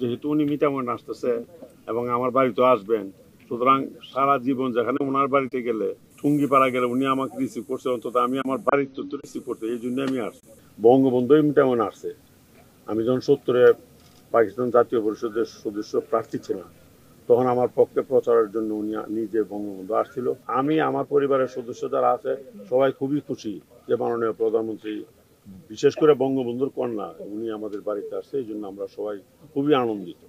যেহেতু উনি মিটামন আসতেছে এবং আমার বাড়িতে আসবেন সুতরাং সারা জীবন যেখানে ওনার বাড়িতে গেলে টুঙ্গিপাড়া গেলে উনি আমাকে রিসিভ করছে অন্তত আমি আমার বাড়ির তো রিসিভ করতে এই জন্য আমি আসছি বঙ্গবন্ধুই মিটামন আসছে আমি যখন সত্তরে পাকিস্তান জাতীয় পরিষদের সদস্য প্রার্থী ছিলাম তখন আমার পক্ষে প্রচারের জন্য উনি নিজে বঙ্গবন্ধু আসছিল আমি আমার পরিবারের সদস্য যারা আছে সবাই খুবই খুশি যে মাননীয় প্রধানমন্ত্রী বিশেষ করে বঙ্গবন্ধুর কন্যা উনি আমাদের বাড়িতে আসছে এই জন্য আমরা সবাই খুবই আনন্দিত